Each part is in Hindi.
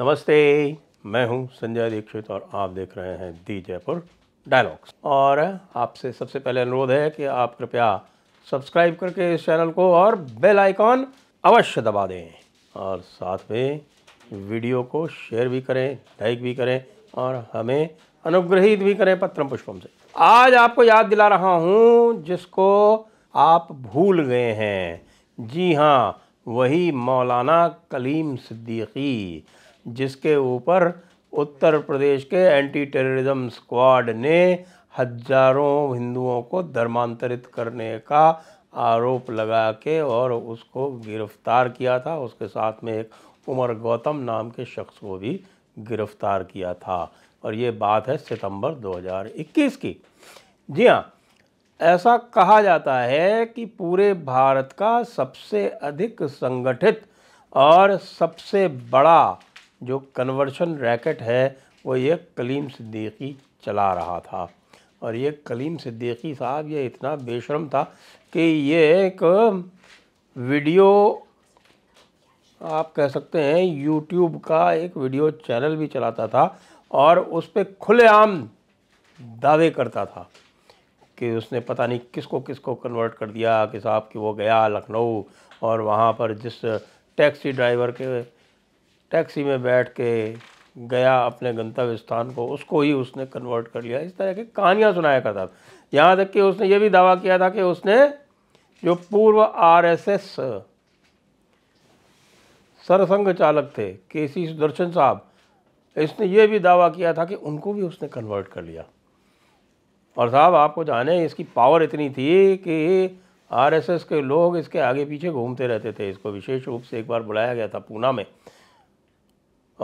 नमस्ते मैं हूं संजय दीक्षित और आप देख रहे हैं दी जयपुर डायलॉग्स और आपसे सबसे पहले अनुरोध है कि आप कृपया सब्सक्राइब करके इस चैनल को और बेल आइकॉन अवश्य दबा दें और साथ में वीडियो को शेयर भी करें लाइक भी करें और हमें अनुग्रहित भी करें पत्रम पुष्पम से आज आपको याद दिला रहा हूँ जिसको आप भूल गए हैं जी हाँ वही मौलाना कलीम सिद्दीकी जिसके ऊपर उत्तर प्रदेश के एंटी टेररिज्म स्क्वाड ने हजारों हिंदुओं को धर्मांतरित करने का आरोप लगा के और उसको गिरफ्तार किया था उसके साथ में एक उमर गौतम नाम के शख्स को भी गिरफ्तार किया था और ये बात है सितंबर 2021 की जी हाँ ऐसा कहा जाता है कि पूरे भारत का सबसे अधिक संगठित और सबसे बड़ा जो कन्वर्शन रैकेट है वो ये कलीम सिद्दीकी चला रहा था और ये कलीम सिद्दीकी साहब ये इतना बेशरम था कि ये एक वीडियो आप कह सकते हैं यूट्यूब का एक वीडियो चैनल भी चलाता था और उस पर खुलेआम दावे करता था कि उसने पता नहीं किसको किसको कन्वर्ट कर दिया कि साहब कि वो गया लखनऊ और वहाँ पर जिस टैक्सी ड्राइवर के टैक्सी में बैठ के गया अपने गंतव्य स्थान को उसको ही उसने कन्वर्ट कर लिया इस तरह की कहानियाँ सुनाया करता यहाँ तक कि उसने ये भी दावा किया था कि उसने जो पूर्व आरएसएस सरसंघ चालक थे के सी सुदर्शन साहब इसने ये भी दावा किया था कि उनको भी उसने कन्वर्ट कर लिया और साहब आपको जाने इसकी पावर इतनी थी कि आरएसएस के लोग इसके आगे पीछे घूमते रहते थे इसको विशेष रूप से एक बार बुलाया गया था पूना में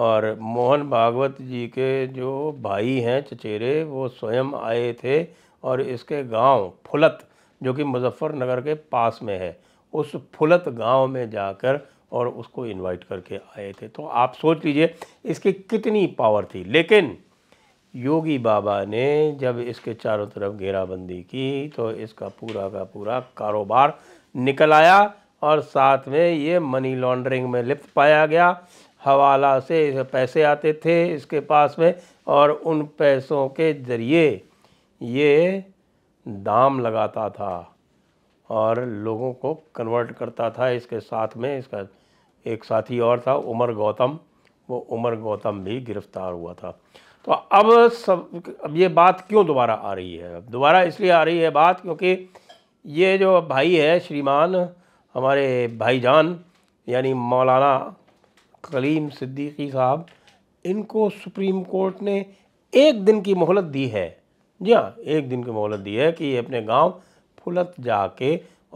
और मोहन भागवत जी के जो भाई हैं चचेरे वो स्वयं आए थे और इसके गांव फुलत जो कि मुजफ्फरनगर के पास में है उस फुलत गांव में जाकर और उसको इनवाइट करके आए थे तो आप सोच लीजिए इसकी कितनी पावर थी लेकिन योगी बाबा ने जब इसके चारों तरफ घेराबंदी की तो इसका पूरा का पूरा कारोबार निकल आया और साथ में ये मनी लॉन्ड्रिंग में लिप्त पाया गया हवाला से पैसे आते थे इसके पास में और उन पैसों के ज़रिए ये दाम लगाता था और लोगों को कन्वर्ट करता था इसके साथ में इसका एक साथी और था उमर गौतम वो उमर गौतम भी गिरफ्तार हुआ था तो अब सब अब ये बात क्यों दोबारा आ रही है अब दोबारा इसलिए आ रही है बात क्योंकि ये जो भाई है श्रीमान हमारे भाईजान यानी मौलाना कलीम सिद्दीकी साहब इनको सुप्रीम कोर्ट ने एक दिन की मोहलत दी है जी हाँ एक दिन की मोहलत दी है कि ये अपने गांव फुलत जाके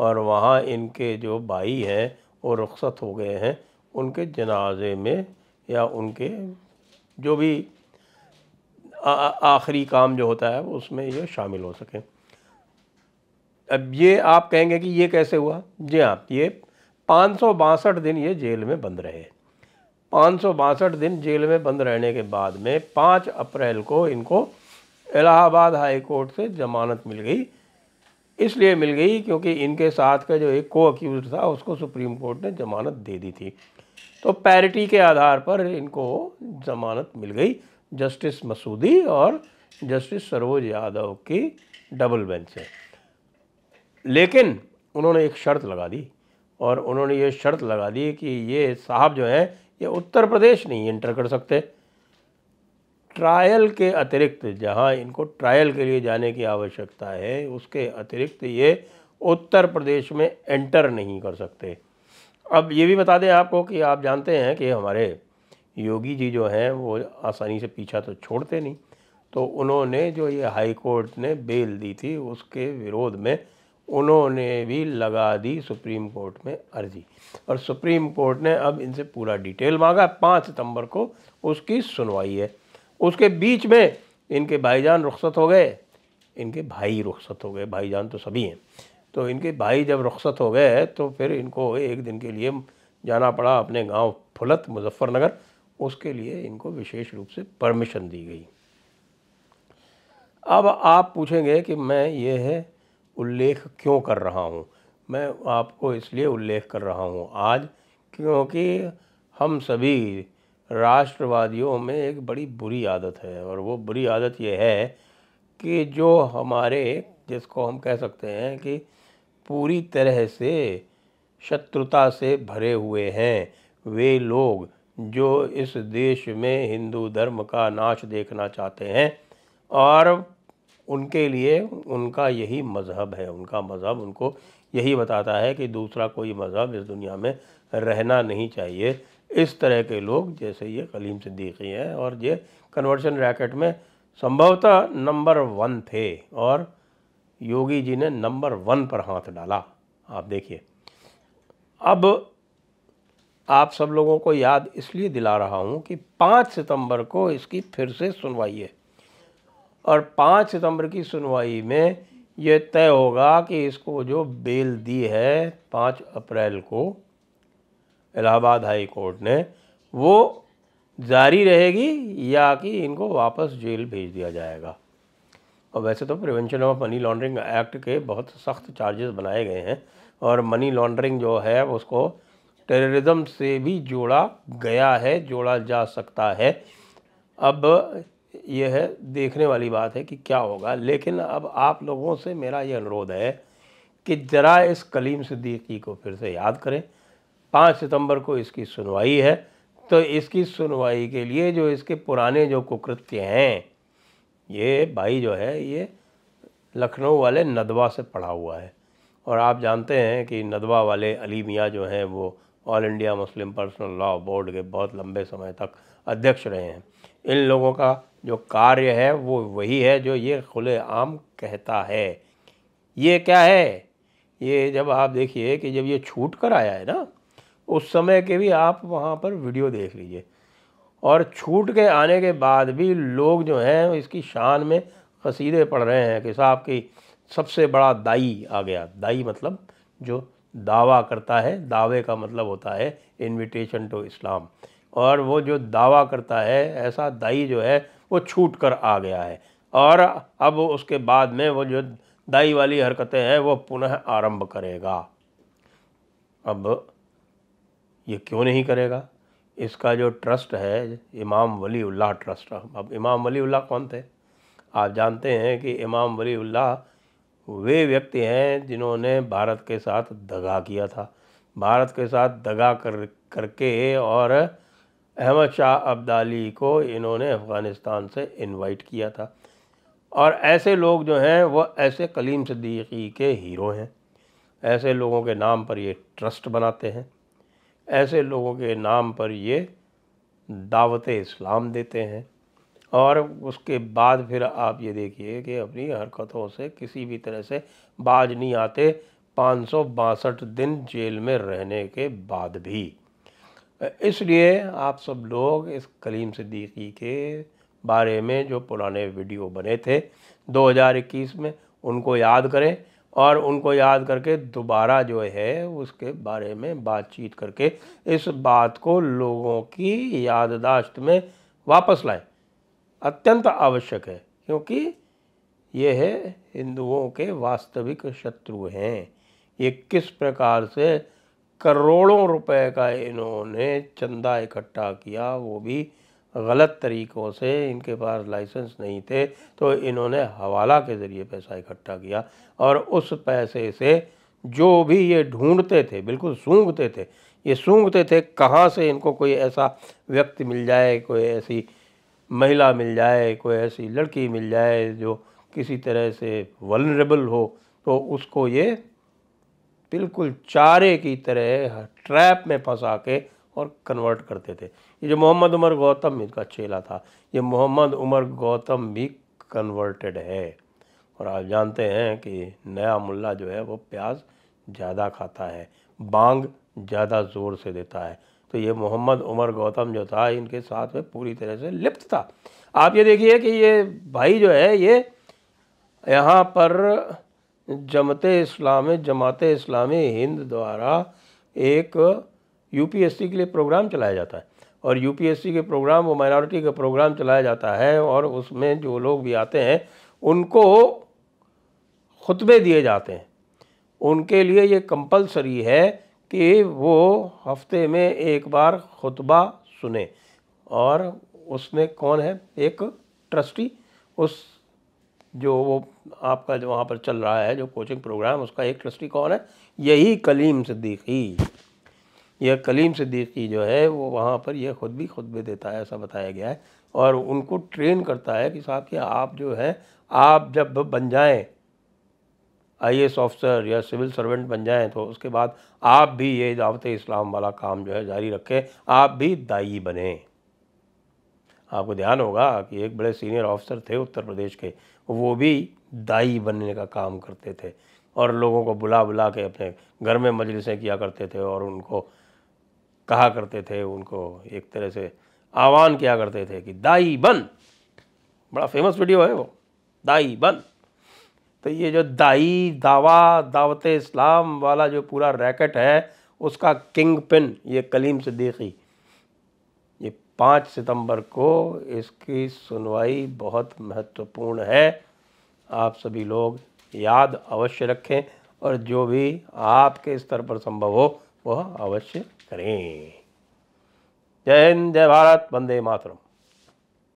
और वहाँ इनके जो भाई हैं वो रुखसत हो गए हैं उनके जनाजे में या उनके जो भी आखिरी काम जो होता है उसमें ये शामिल हो सकें अब ये आप कहेंगे कि ये कैसे हुआ जी हाँ ये पाँच दिन ये जेल में बंद रहे पाँच दिन जेल में बंद रहने के बाद में पाँच अप्रैल को इनको इलाहाबाद हाई कोर्ट से जमानत मिल गई इसलिए मिल गई क्योंकि इनके साथ का जो एक को अक्यूज था उसको सुप्रीम कोर्ट ने जमानत दे दी थी तो पैरिटी के आधार पर इनको जमानत मिल गई जस्टिस मसूदी और जस्टिस सरोज यादव की डबल बेंच से लेकिन उन्होंने एक शर्त लगा दी और उन्होंने ये शर्त लगा दी कि ये साहब जो हैं या उत्तर प्रदेश नहीं एंटर कर सकते ट्रायल के अतिरिक्त जहां इनको ट्रायल के लिए जाने की आवश्यकता है उसके अतिरिक्त ये उत्तर प्रदेश में एंटर नहीं कर सकते अब ये भी बता दें आपको कि आप जानते हैं कि हमारे योगी जी जो हैं वो आसानी से पीछा तो छोड़ते नहीं तो उन्होंने जो ये हाई कोर्ट ने बेल दी थी उसके विरोध में उन्होंने भी लगा दी सुप्रीम कोर्ट में अर्जी और सुप्रीम कोर्ट ने अब इनसे पूरा डिटेल मांगा पाँच सितंबर को उसकी सुनवाई है उसके बीच में इनके भाईजान रुखसत हो गए इनके भाई रुखसत हो गए भाईजान तो सभी हैं तो इनके भाई जब रुखसत हो गए तो फिर इनको एक दिन के लिए जाना पड़ा अपने गांव फुलत मुजफ्फरनगर उसके लिए इनको विशेष रूप से परमिशन दी गई अब आप पूछेंगे कि मैं ये है उल्लेख क्यों कर रहा हूँ मैं आपको इसलिए उल्लेख कर रहा हूँ आज क्योंकि हम सभी राष्ट्रवादियों में एक बड़ी बुरी आदत है और वो बुरी आदत ये है कि जो हमारे जिसको हम कह सकते हैं कि पूरी तरह से शत्रुता से भरे हुए हैं वे लोग जो इस देश में हिंदू धर्म का नाश देखना चाहते हैं और उनके लिए उनका यही मज़हब है उनका मज़हब उनको यही बताता है कि दूसरा कोई मज़हब इस दुनिया में रहना नहीं चाहिए इस तरह के लोग जैसे ये कलीम सिद्दीकी हैं और ये कन्वर्शन रैकेट में संभवतः नंबर वन थे और योगी जी ने नंबर वन पर हाथ डाला आप देखिए अब आप सब लोगों को याद इसलिए दिला रहा हूँ कि पाँच सितंबर को इसकी फिर से सुनवाई है और पाँच सितंबर की सुनवाई में ये तय होगा कि इसको जो बेल दी है पाँच अप्रैल को इलाहाबाद हाई कोर्ट ने वो जारी रहेगी या कि इनको वापस जेल भेज दिया जाएगा और वैसे तो prevention of money laundering act के बहुत सख्त चार्जेस बनाए गए हैं और मनी लॉन्ड्रिंग जो है उसको टेररिज्म से भी जोड़ा गया है जोड़ा जा सकता है अब ये है देखने वाली बात है कि क्या होगा लेकिन अब आप लोगों से मेरा ये अनुरोध है कि ज़रा इस कलीम सिद्दीकी को फिर से याद करें पाँच सितंबर को इसकी सुनवाई है तो इसकी सुनवाई के लिए जो इसके पुराने जो कुकृत्य हैं ये भाई जो है ये लखनऊ वाले नदवा से पढ़ा हुआ है और आप जानते हैं कि नदवा वाले अली मियाँ जो हैं वो All India Muslim Personal Law Board के बहुत लंबे समय तक अध्यक्ष रहे हैं इन लोगों का जो कार्य है वो वही है जो ये खुले आम कहता है ये क्या है ये जब आप देखिए कि जब ये छूट कर आया है ना उस समय के भी आप वहाँ पर वीडियो देख लीजिए और छूट के आने के बाद भी लोग जो हैं इसकी शान में कसीदे पढ़ रहे हैं कि साहब की सबसे बड़ा दाई आ गया दाई मतलब जो दावा करता है दावे का मतलब होता है इनविटेशन टू इस्लाम और वो जो दावा करता है ऐसा दाई जो है वो छूट कर आ गया है और अब उसके बाद में वो जो दाई वाली हरकतें हैं वो पुनः आरंभ करेगा अब ये क्यों नहीं करेगा इसका जो ट्रस्ट है इमाम वली ट्रस्ट अब इमाम वली कौन थे आप जानते हैं कि इमाम वली वे व्यक्ति हैं जिन्होंने भारत के साथ दगा किया था भारत के साथ दगा कर करके और अहमद शाह अब्दाली को इन्होंने अफ़गानिस्तान से इनवाइट किया था और ऐसे लोग जो हैं वह ऐसे कलीम सदीकी के हीरो हैं ऐसे लोगों के नाम पर ये ट्रस्ट बनाते हैं ऐसे लोगों के नाम पर ये दावत इस्लाम देते हैं और उसके बाद फिर आप ये देखिए कि अपनी हरकतों से किसी भी तरह से बाज नहीं आते पाँच दिन जेल में रहने के बाद भी इसलिए आप सब लोग इस कलीम सिद्दीकी के बारे में जो पुराने वीडियो बने थे 2021 में उनको याद करें और उनको याद करके दोबारा जो है उसके बारे में बातचीत करके इस बात को लोगों की याददाश्त में वापस लाएं अत्यंत आवश्यक है क्योंकि ये है हिंदुओं के वास्तविक शत्रु हैं ये किस प्रकार से करोड़ों रुपए का इन्होंने चंदा इकट्ठा किया वो भी गलत तरीक़ों से इनके पास लाइसेंस नहीं थे तो इन्होंने हवाला के ज़रिए पैसा इकट्ठा किया और उस पैसे से जो भी ये ढूंढते थे बिल्कुल सूंघते थे ये सूंघते थे कहाँ से इनको कोई ऐसा व्यक्ति मिल जाए कोई ऐसी महिला मिल जाए कोई ऐसी लड़की मिल जाए जो किसी तरह से वलनरेबल हो तो उसको ये बिल्कुल चारे की तरह ट्रैप में फंसा के और कन्वर्ट करते थे ये जो मोहम्मद उमर गौतम इनका चेला था ये मोहम्मद उमर गौतम भी कन्वर्टेड है और आप जानते हैं कि नया मुल्ला जो है वो प्याज ज़्यादा खाता है बांग ज़्यादा ज़ोर से देता है तो ये मोहम्मद उमर गौतम जो था इनके साथ में पूरी तरह से लिप्त था आप ये देखिए कि ये भाई जो है ये यहाँ पर जमत इस्लामी जमात इस्लामी हिंद द्वारा एक यूपीएससी के लिए प्रोग्राम चलाया जाता है और यूपीएससी के प्रोग्राम वो माइनॉरिटी का प्रोग्राम चलाया जाता है और उसमें जो लोग भी आते हैं उनको ख़ुतबे दिए जाते हैं उनके लिए ये कंपलसरी है कि वो हफ्ते में एक बार खुतबा सुने और उसमें कौन है एक ट्रस्टी उस जो वो आपका जो वहाँ पर चल रहा है जो कोचिंग प्रोग्राम उसका एक ट्रस्टी कौन है यही कलीम सिद्दीकी यह कलीम सिद्दीकी जो है वो वहाँ पर यह ख़ुद भी खुतबे देता है ऐसा बताया गया है और उनको ट्रेन करता है कि साहब कि आप जो है आप जब बन जाएं आई ऑफिसर या सिविल सर्वेंट बन जाएँ तो उसके बाद आप भी ये दावत इस्लाम वाला काम जो है जारी रखें आप भी दाई बने आपको ध्यान होगा कि एक बड़े सीनियर ऑफिसर थे उत्तर प्रदेश के वो भी दाई बनने का काम करते थे और लोगों को बुला बुला के अपने घर में मजलिसें किया करते थे और उनको कहा करते थे उनको एक तरह से आह्वान किया करते थे कि दाई बन बड़ा फेमस वीडियो है वो दाई बन तो ये जो दाई दावा दावत इस्लाम वाला जो पूरा रैकेट है उसका किंग पिन ये कलीम देखी ये पाँच सितंबर को इसकी सुनवाई बहुत महत्वपूर्ण है आप सभी लोग याद अवश्य रखें और जो भी आपके स्तर पर संभव हो वह अवश्य करें जय हिंद जय भारत वंदे मातरम